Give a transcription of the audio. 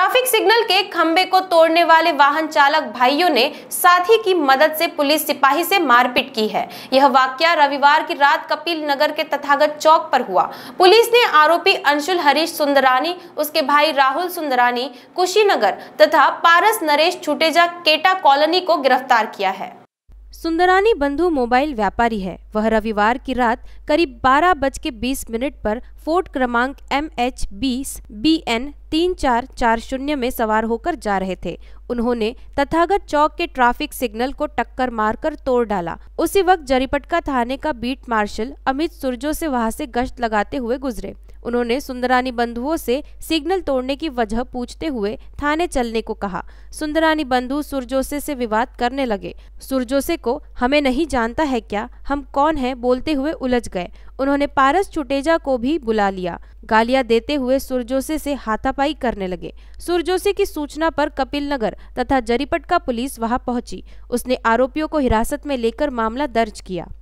traffic signal के खंबे को तोड़ने वाले वाहन चालक भाइयों ने साथी की मदद से पुलिस सिपाही से मारपीट की है यह वाक्य रविवार की रात कपिल नगर के तथागत चौक पर हुआ पुलिस ने आरोपी अंशुल हरीश सुंदरानी उसके भाई राहुल सुंदरानी कुशीनगर तथा पारस नरेश छुटेजा केटा कॉलोनी को गिरफ्तार किया है सुंदरानी बंधु मोबाइल व्यापारी है वह रविवार की रात करीब बारह बज के बीस मिनट पर फोर्ट क्रमांक एम एच बीस बी एन तीन चार चार शून्य में सवार होकर जा रहे थे उन्होंने तथागत चौक के ट्रैफिक सिग्नल को टक्कर मारकर तोड़ डाला उसी वक्त जरीपटका थाने का बीट मार्शल अमित सुरजो से वहां से गश्त लगाते हुए गुजरे उन्होंने सुंदरानी बंधुओं से सिग्नल तोड़ने की वजह पूछते हुए थाने चलने को कहा सुंदरानी बंधु सुरजोसे से विवाद करने लगे सुरजोसे को हमें नहीं जानता है क्या हम कौन है बोलते हुए उलझ गए उन्होंने पारस चुटेजा को भी बुला लिया गालियां देते हुए सुरजोसे से हाथापाई करने लगे सुरजोसे की सूचना पर कपिल नगर तथा जरीपटका पुलिस वहां पहुंची उसने आरोपियों को हिरासत में लेकर मामला दर्ज किया